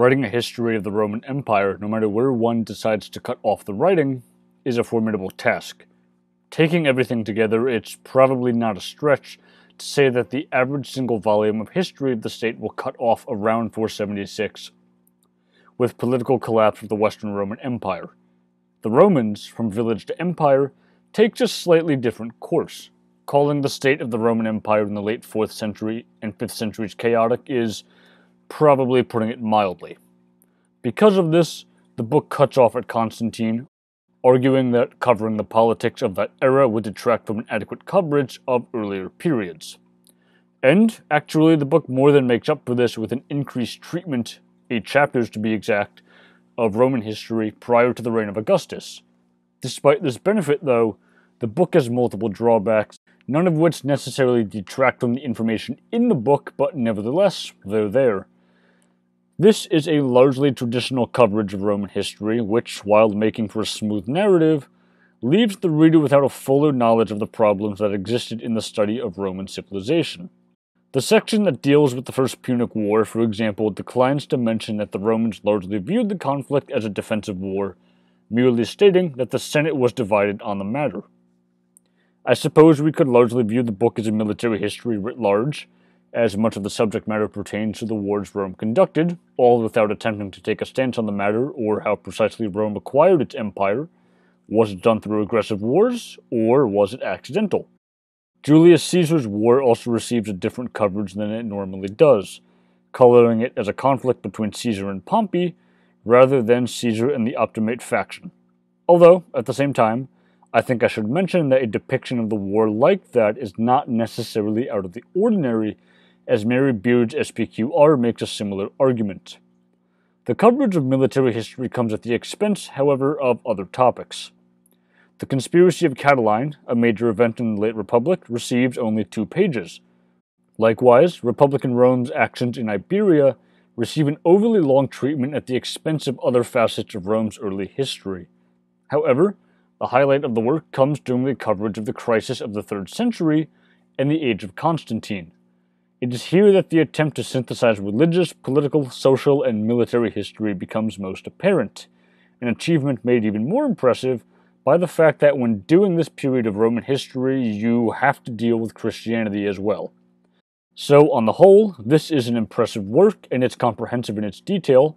Writing a history of the Roman Empire, no matter where one decides to cut off the writing, is a formidable task. Taking everything together, it's probably not a stretch to say that the average single volume of history of the state will cut off around 476 with political collapse of the Western Roman Empire. The Romans, from village to empire, takes a slightly different course. Calling the state of the Roman Empire in the late 4th century and 5th centuries chaotic is probably putting it mildly. Because of this, the book cuts off at Constantine, arguing that covering the politics of that era would detract from an adequate coverage of earlier periods. And, actually, the book more than makes up for this with an increased treatment, eight chapters to be exact, of Roman history prior to the reign of Augustus. Despite this benefit, though, the book has multiple drawbacks, none of which necessarily detract from the information in the book, but nevertheless, they're there. This is a largely traditional coverage of Roman history, which, while making for a smooth narrative, leaves the reader without a fuller knowledge of the problems that existed in the study of Roman civilization. The section that deals with the First Punic War, for example, declines to mention that the Romans largely viewed the conflict as a defensive war, merely stating that the Senate was divided on the matter. I suppose we could largely view the book as a military history writ large, as much of the subject matter pertains to the wars Rome conducted, all without attempting to take a stance on the matter or how precisely Rome acquired its empire. Was it done through aggressive wars, or was it accidental? Julius Caesar's war also receives a different coverage than it normally does, coloring it as a conflict between Caesar and Pompey, rather than Caesar and the Optimate faction. Although, at the same time, I think I should mention that a depiction of the war like that is not necessarily out of the ordinary as Mary Beard's SPQR makes a similar argument. The coverage of military history comes at the expense, however, of other topics. The Conspiracy of Catiline, a major event in the late Republic, receives only two pages. Likewise, Republican Rome's actions in Iberia receive an overly long treatment at the expense of other facets of Rome's early history. However, the highlight of the work comes during the coverage of the crisis of the 3rd century and the Age of Constantine. It is here that the attempt to synthesize religious, political, social, and military history becomes most apparent, an achievement made even more impressive by the fact that when doing this period of Roman history, you have to deal with Christianity as well. So, on the whole, this is an impressive work, and it's comprehensive in its detail,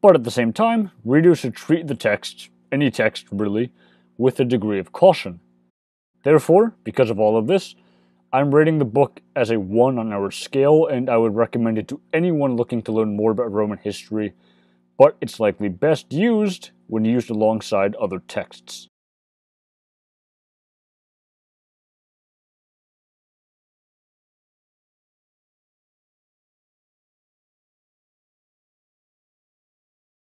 but at the same time, readers should treat the text, any text really, with a degree of caution. Therefore, because of all of this, I'm rating the book as a 1 on our scale, and I would recommend it to anyone looking to learn more about Roman history, but it's likely best used when used alongside other texts.